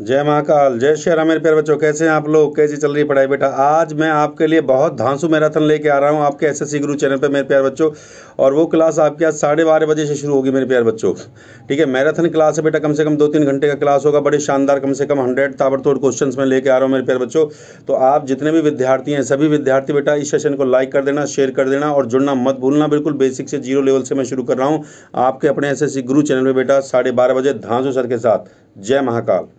जय महाकाल जय श्री राम मेरे प्यारे बच्चों कैसे हैं आप लोग कैसी चल रही है पढ़ाई बेटा आज मैं आपके लिए बहुत धांसू मैराथन लेके आ रहा हूं आपके एस एस गुरु चैनल पे मेरे प्यारे बच्चों और वो क्लास आपके आज साढ़े बारह बजे से शुरू होगी मेरे प्यारे बच्चों ठीक है मैराथन क्लास है बेटा कम से कम दो तीन घंटे का क्लास होगा बड़े शानदार कम से कम हंड्रेड ताबड़तोड़ क्वेश्चन मैं लेके आ रहा हूँ मेरे प्यारे बच्चों तो आप जितने भी विद्यार्थी हैं सभी विद्यार्थी बेटा इस सेशन को लाइक कर देना शेयर कर देना और जुड़ना मत भूलना बिल्कुल बेसिक से जीरो लेवल से मैं शुरू कर रहा हूँ आपके अपने एस गुरु चैनल पर बेटा साढ़े बजे धांसू सर के साथ जय महाकाल